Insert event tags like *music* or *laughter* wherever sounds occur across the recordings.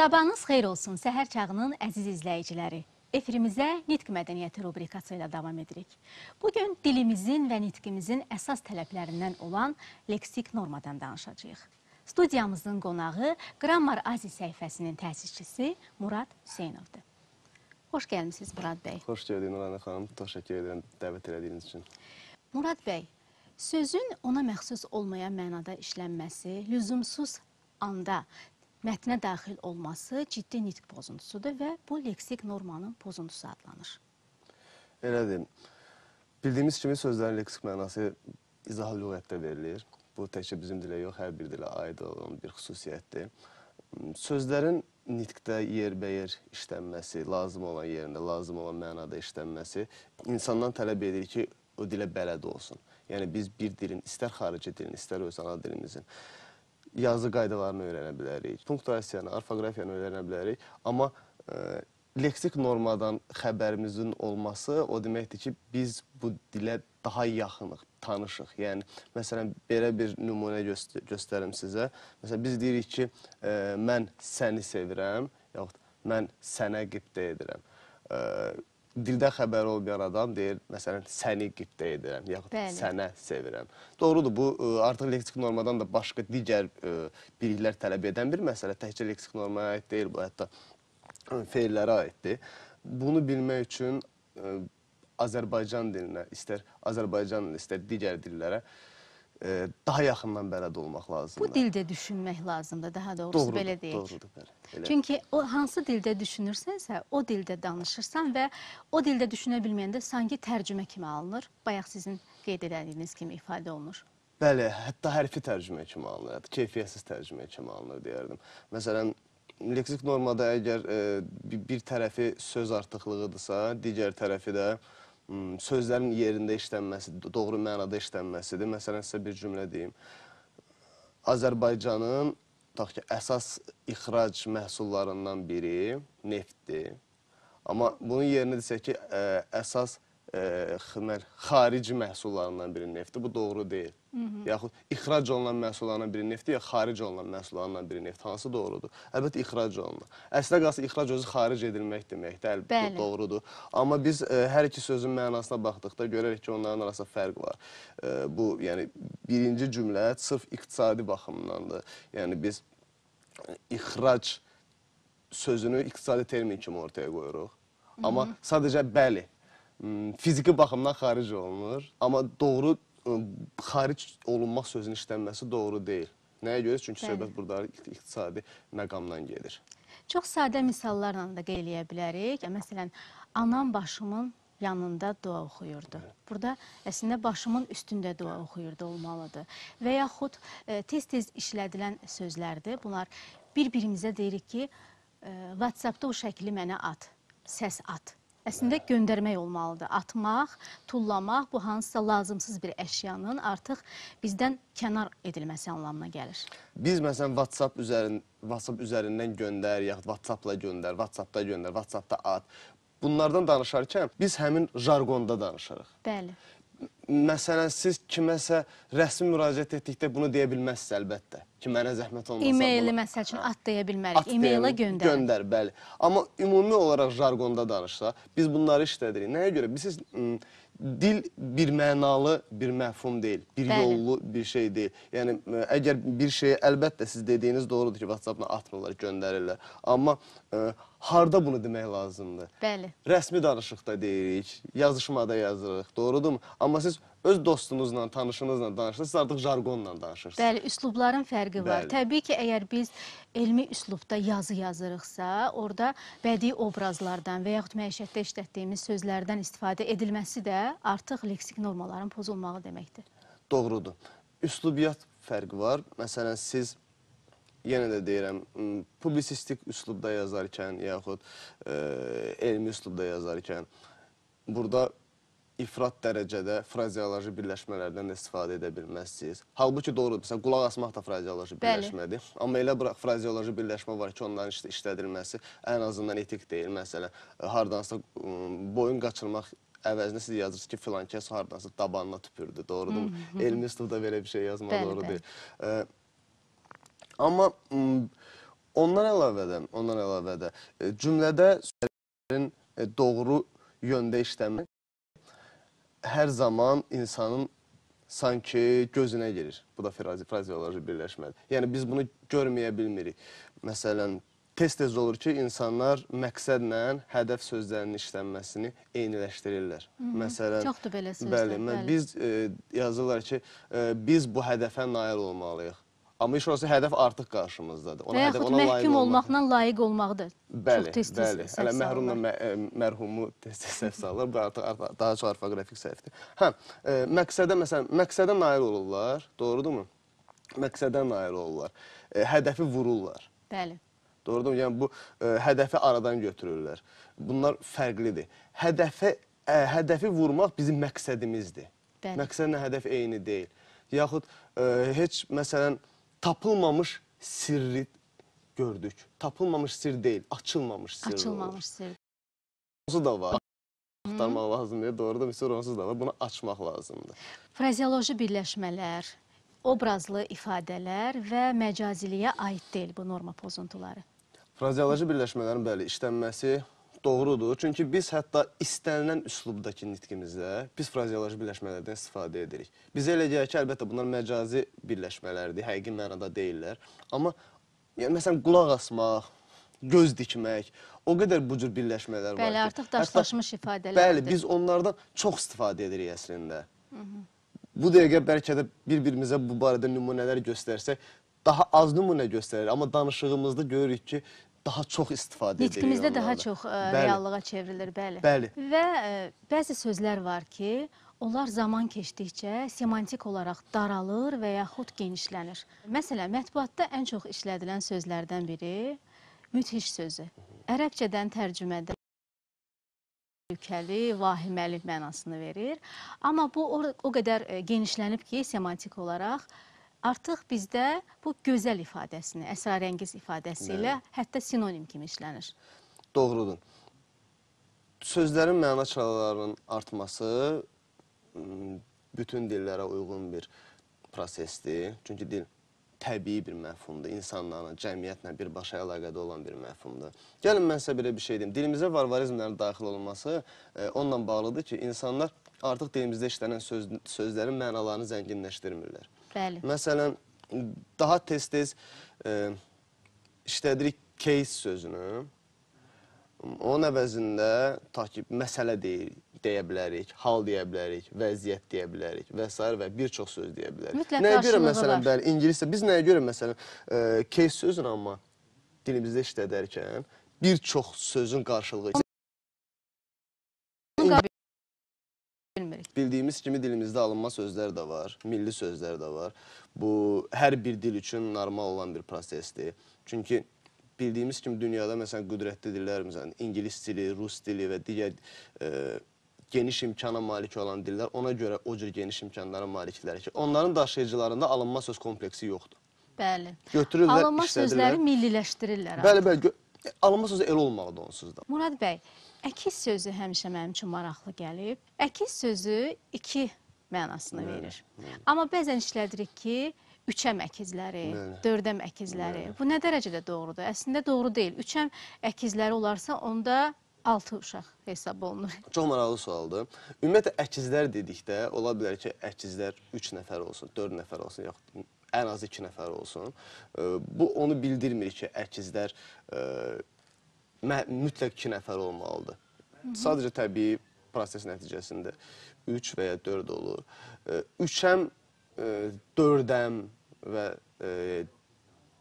Sabahınız xeyir olsun, səhər çağının əziz izləyiciləri. Efirimizə nitq mədəniyyəti rubrikası ilə davam edirik. Bugün dilimizin və nitqimizin əsas tələblərindən olan leksik normadan danışacağıq. Studiyamızın qonağı Grammar Azi səhifəsinin təsisçisi Murad Hüseynovdur. Xoş gəlmişsiniz, Murad bəy. Xoş gördük, Nurana xanım. Təşəkkür edirəm dəvət elədiyiniz üçün. Murad bəy, sözün ona məxsus olmayan mənada işlənməsi, lüzumsuz anda mətnə daxil olması ciddi nitq pozuntusudur və bu leksik normanın pozuntusu adlanır. Elədir. Bildiyimiz kimi sözlərin leksik mənası izah lüğətdə verilir. Bu təkcə bizim dilə yox, hər bir dilə aid olan bir xüsusiyyətdir. Sözlərin nitqdə yerbəyer işlənməsi, lazım olan yerində, lazım olan mənada işlənməsi insandan tələb edir ki, o dilə bələd olsun. Yəni biz bir dilin, istər xarici dilin, istər öz ana dilimizin yazı qaydalarını öyrənə bilərik, punktuasiyanı, orfoqrafiyanı öyrənə bilərik, amma ə, e, leksik normadan xəbərimizin olması o deməkdir ki, biz bu dilə daha yaxınıq, tanışıq. Yəni, məsələn, belə bir nümunə göstər göstərim sizə. Məsələn, biz deyirik ki, ə, e, mən səni sevirəm, yaxud mən sənə qibdə edirəm. Ə, e, dildə xəbəri ol bir aradan deyir, məsələn, səni qibdə edirəm, yaxud Bəli. sənə sevirəm. Doğrudur, bu ə, artıq leksik normadan da başqa digər ə, biliklər tələb edən bir məsələ. Təkcə leksik normaya aid deyil bu, hətta feillərə aiddir. Bunu bilmək üçün ə, Azərbaycan dilinə, istər Azərbaycan, istər digər dillərə e, daha yaxından bələd olmaq lazımdır. Bu dildə düşünmək lazımdır, daha doğrusu doğrudur, belə deyək. Doğrudur, bəli. Elə. Çünki o hansı dildə düşünürsənsə, o dildə danışırsan və o dildə düşünə bilməyəndə sanki tərcümə kimi alınır. Bayaq sizin qeyd edədiyiniz kimi ifadə olunur. Bəli, hətta hərfi tərcümə kimi alınır, hətta keyfiyyətsiz tərcümə kimi alınır deyərdim. Məsələn, leksik normada əgər e, bir tərəfi söz artıqlığıdırsa, digər tərəfi də e, Hmm, sözlərin yerində işlənməsi, doğru mənada işlənməsidir. Məsələn, sizə bir cümlə deyim. Azərbaycanın tutaq ki, əsas ixrac məhsullarından biri neftdir. Amma bunun yerinə desək ki, ə, əsas ə, xarici məhsullarından biri neftdir. Bu doğru deyil yaxud ixrac olunan məhsullarından biri neftdir, ya xaric olunan məhsullarından biri neft, hansı doğrudur? Əlbəttə ixrac olunan. Əslə qalsa ixrac özü xaric edilmək deməkdir, əlbəttə doğrudur. Amma biz ə, e, hər iki sözün mənasına baxdıqda görərik ki, onların arasında fərq var. Ə, e, bu, yəni birinci cümlə sırf iqtisadi baxımdandır. Yəni biz ixrac sözünü iqtisadi termin kimi ortaya qoyuruq. Amma Hı -hı. sadəcə bəli, fiziki baxımdan xaric olunur, amma doğru xaric olunmaq sözünün işlənməsi doğru deyil. Nəyə görə? Çünki Bəli. söhbət burada iqtisadi məqamdan gedir. Çox sadə misallarla da qeyd eləyə bilərik. Məsələn, anam başımın yanında dua oxuyurdu. Burada əslində başımın üstündə dua oxuyurdu olmalıdır. Və yaxud e, tez-tez işlədilən sözlərdir. Bunlar bir-birimizə deyirik ki, e, WhatsApp-da o şəkli mənə at, səs at əslində göndərmək olmalıdır. Atmaq, tullamaq bu hansısa lazımsız bir əşyanın artıq bizdən kənar edilməsi anlamına gəlir. Biz məsələn WhatsApp üzərindən WhatsApp üzərindən göndər, yaxud WhatsApp-la göndər, WhatsApp-da göndər, WhatsApp-da at. Bunlardan danışarkən biz həmin jargonda danışırıq. Bəli məsələn, siz kiməsə rəsmi müraciət etdikdə bunu deyə bilməzsiniz əlbəttə ki, mənə zəhmət olmasa... E-maili məsəl üçün at deyə bilmərik, e-maila göndər. Göndər, bəli. Amma ümumi olaraq jargonda danışsa, biz bunları işlədirik. Nəyə görə? Biz siz, dil bir mənalı bir məfhum deyil, bir bəli. yollu bir şey deyil. Yəni, əgər bir şeyi əlbəttə siz dediyiniz doğrudur ki, WhatsApp-la atmırlar, göndərirlər. Amma ə, harda bunu demək lazımdır? Bəli. Rəsmi danışıqda deyirik, yazışmada yazırıq, doğrudurmu? Amma siz öz dostunuzla, tanışınızla danışırsınız, siz artıq jargonla danışırsınız. Bəli, üslubların fərqi var. Bəli. Təbii ki, əgər biz elmi üslubda yazı yazırıqsa, orada bədii obrazlardan və yaxud məişətdə işlətdiyimiz sözlərdən istifadə edilməsi də artıq leksik normalarının pozulmağı deməkdir. Doğrudur. Üslubiyyat fərqi var. Məsələn, siz yenə də deyirəm, publisistik üslubda yazarkən, yaxud ə, e, elmi üslubda yazarkən burada ifrat dərəcədə frazeoloji birləşmələrdən də istifadə edə bilməzsiniz. Halbuki doğrudur, məsələn, qulaq asmaq da frazeoloji birləşmədir. Bəli. Amma elə bir frazeoloji birləşmə var ki, onların işte işlədilməsi ən azından etik deyil. Məsələn, e, hardansa boyun qaçırmaq əvəzinə siz yazırsınız ki, filan kəs hardansa dabanına tüpürdü, doğrudur mu? Elmi üslubda belə bir şey yazmaq doğru deyil. E, Amma ondan əlavədən, ondan əlavə də e, cümlədə sözlərin e, doğru yöndə işləmək hər zaman insanın sanki gözünə girir. Bu da frazeoloji birləşmədir. Yəni biz bunu görməyə bilmirik. Məsələn, tez-tez olur ki, insanlar məqsədlə hədəf sözlərinin işlənməsini eyniləşdirirlər. Hı -hı. Məsələn, çoxdur belə sözlər. Bəli, bəli. biz e, yazırlar ki, e, biz bu hədəfə nail olmalıyıq. Amma iş orası hədəf artıq qarşımızdadır. Ona Və yaxud hədəf, ona məhkum olmaqla layiq olmaqdır. Bəli, tez -tez bəli. Hələ məhrumla mə e, mərhumu tez-tez səhv salırlar. Bu artıq, artıq daha çox orfoqrafik səhvdir. Hə, e, məqsədə, məsələn, məqsədə nail olurlar, doğrudurmu? Məqsədə nail olurlar. E, hədəfi vururlar. Bəli. Doğrudurmu? Yəni, bu e, hədəfi aradan götürürlər. Bunlar fərqlidir. Hədəfi, e, hədəfi vurmaq bizim məqsədimizdir. Bəli. Məqsədlə hədəf eyni deyil. Yaxud e, heç, məsələn, tapılmamış sirri gördük. Tapılmamış sir değil, açılmamış sir. Açılmamış sir. Onsuz da var. Hı. Axtarmaq lazımdır. Doğru da bir sir onsuz da var. Bunu açmaq lazımdır. Frazeoloji birləşmələr, obrazlı ifadələr və məcaziliyə aid deyil bu norma pozuntuları. Frazeoloji birləşmələrin bəli işlənməsi doğrudur. Çünki biz hətta istənilən üslubdakı nitqimizdə biz frazeoloji birləşmələrdən istifadə edirik. Bizə elə gəlir ki, əlbəttə bunlar məcazi birləşmələrdir, həqiqi mənada deyillər. Amma yəni, məsələn, qulaq asmaq, göz dikmək, o qədər bu cür birləşmələr bəli, var. Bəli, artıq daşlaşmış ifadələrdir. Bəli, biz onlardan çox istifadə edirik əslində. Hı -hı. Bu dəqiqə bəlkə də bir-birimizə bu barədə nümunələr göstərsək, daha az nümunə göstərir. Amma danışığımızda görürük ki, daha çox istifadə edirik. Nitqimizdə daha çox ə, e, bəli. reallığa çevrilir, bəli. bəli. Və ə, e, bəzi sözlər var ki, onlar zaman keçdikcə semantik olaraq daralır və yaxud genişlənir. Məsələn, mətbuatda ən çox işlədilən sözlərdən biri müthiş sözü. Ərəbcədən tərcümədə yüksəli, vahiməli mənasını verir. Amma bu o, o qədər e, genişlənib ki, semantik olaraq artıq bizdə bu gözəl ifadəsini, əsrarəngiz ifadəsi ilə hətta sinonim kimi işlənir. Doğrudur. Sözlərin məna çalalarının artması bütün dillərə uyğun bir prosesdir. Çünki dil təbii bir məfhumdur. İnsanlarla, cəmiyyətlə birbaşa əlaqədə olan bir məfhumdur. Gəlin, mən sizə belə bir şey deyim. Dilimizə varvarizmlərin daxil olunması e, onunla bağlıdır ki, insanlar artıq dilimizdə işlənən söz, sözlərin mənalarını zənginləşdirmirlər. Bəli. Məsələn, daha tez-tez e, işlədirik case sözünü. Onun əvəzində ta ki, məsələ deyil, deyə bilərik, hal deyə bilərik, vəziyyət deyə bilərik və s. və bir çox söz deyə bilərik. Mütləq nəyə görə məsələn, bəli, ingiliscə biz nəyə görə məsələn, e, case sözünü amma dilimizdə işlədərkən bir çox sözün qarşılığı bildiyimiz kimi dilimizdə alınma sözlər də var, milli sözlər də var. Bu hər bir dil üçün normal olan bir prosesdir. Çünki bildiyimiz kimi dünyada məsələn qüdrətli dillərimiz, yəni ingilis dili, rus dili və digər e, geniş imkana malik olan dillər ona görə o cür geniş imkanlara malikdirlər ki, onların daşıyıcılarında alınma söz kompleksi yoxdur. Bəli. Götürürlər, Alınma sözləri milliləşdirirlər. Bəli, bəli. Alınma sözü elə olmalıdır onsuz da. Murad bəy, əkiz sözü həmişə mənim üçün maraqlı gəlib. Əkiz sözü iki mənasını Bəli, verir. Bəli. Amma bəzən işlədirik ki, üçəm əkizləri, Bəli. dördəm əkizləri. Bəli. Bu nə dərəcədə doğrudur? Əslində doğru deyil. Üçəm əkizləri olarsa, onda 6 uşaq hesab olunur. *laughs* Çox maraqlı sualdır. Ümumiyyətlə əkizlər dedikdə ola bilər ki, əkizlər 3 nəfər olsun, 4 nəfər olsun, yaxud ən azı iki nəfər olsun. Bu onu bildirmir ki, əkizlər mütləq iki nəfər olmalıdır. Sadəcə təbii proses nəticəsində 3 və ya 4 olur. 3-əm, 4-əm və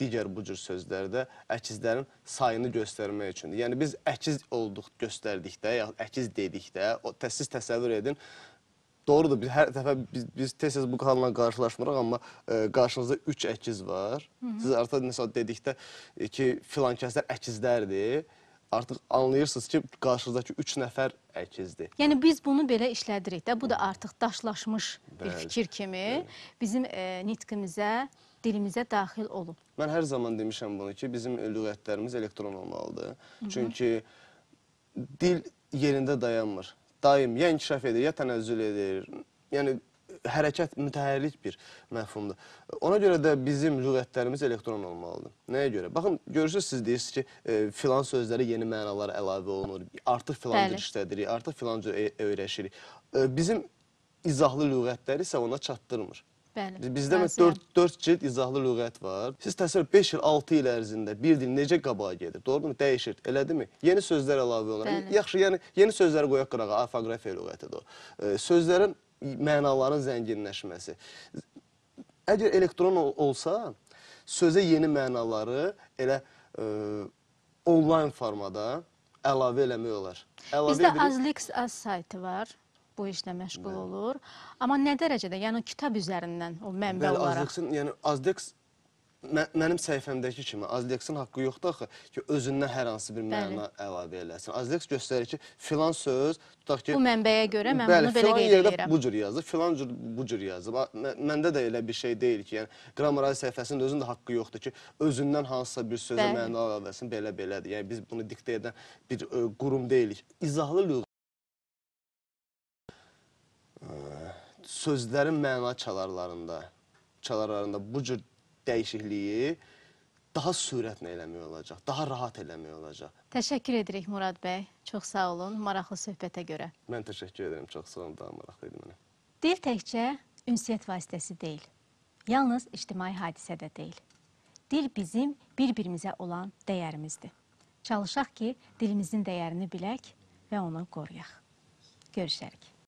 digər bu cür sözlərdə əkizlərin sayını göstərmək üçündür. Yəni biz əkiz olduq göstərdikdə, yaxud əkiz dedikdə, o siz təsəvvür edin, Doğrudur, biz hər dəfə biz, biz tez-tez bu qanla qarşılaşmırıq, amma ə, e, qarşınızda üç əkiz var. Hı -hı. Siz artıq məsələn dedikdə e, ki, filan kəslər əkizlərdir. Artıq anlayırsınız ki, qarşınızdakı üç nəfər əkizdir. Yəni, biz bunu belə işlədirik də, bu da artıq daşlaşmış Bəli. bir fikir kimi Bəli. bizim ə, e, nitqimizə, dilimizə daxil olub. Mən hər zaman demişəm bunu ki, bizim lüğətlərimiz elektron olmalıdır. Hı -hı. Çünki dil yerində dayanmır daim ya inkişaf edir, ya tənəzzül edir. Yəni hərəkət mütəhərrik bir məfhumdur. Ona görə də bizim lüğətlərimiz elektron olmalıdır. Nəyə görə? Baxın, görürsüz siz deyirsiniz ki, e, filan sözlərə yeni mənalar əlavə olunur. Artıq filan Bəli. cür işlədirik, artıq filan cür öyrəşirik. E, bizim izahlı lüğətləri isə ona çatdırmır. Bəli. Bizdə mə 4 4 cild izahlı lüğət var. Siz təsəvvür 5 il, 6 il ərzində bir dil necə qabağa gedir? Doğrudurmu? Dəyişir, elədimi? Yeni sözlər əlavə olunur. Yaxşı, yəni yeni sözlər qoyaq qırağa, orfoqrafiya lüğətidir o. Sözlərin mənaların zənginləşməsi. Əgər elektron olsa, sözə yeni mənaları elə ə, e, onlayn formada əlavə eləmək olar. Əlavə Bizdə edirik. Azlix az saytı var bu işlə məşğul Bəli. olur. Amma nə dərəcədə? Yəni kitab üzərindən o mənbə Bəli, olaraq. Bəli, Azdeksin, yəni Azdeks Mə mənim səhifəmdəki kimi Azleksin haqqı yoxdur axı ki, özünə hər hansı bir məna əlavə eləsin. Azleks göstərir ki, filan söz, tutaq ki, bu mənbəyə görə mən bəli, bunu belə qeyd edirəm. Bəli, filan yerdə bu cür yazır, filan cür bu cür yazır. Mə məndə də elə bir şey deyil ki, yəni qrammaral səhifəsinin özünün də haqqı yoxdur ki, özündən hansısa bir sözə bəli. məna əlavə eləsin, belə-belədir. Yəni biz bunu diktə edən bir ə, e, qurum deyilik. İzahlı lüğət sözlərin məna çalarlarında, çalarlarında bu cür dəyişikliyi daha sürətlə eləmək olacaq, daha rahat eləmək olacaq. Təşəkkür edirik Murad bəy. Çox sağ olun maraqlı söhbətə görə. Mən təşəkkür edirəm. Çox sağ olun, daha maraqlı idi mənə. Dil təkcə ünsiyyət vasitəsi deyil. Yalnız ictimai hadisə də deyil. Dil bizim bir-birimizə olan dəyərimizdir. Çalışaq ki, dilimizin dəyərini bilək və onu qoruyaq. Görüşərik.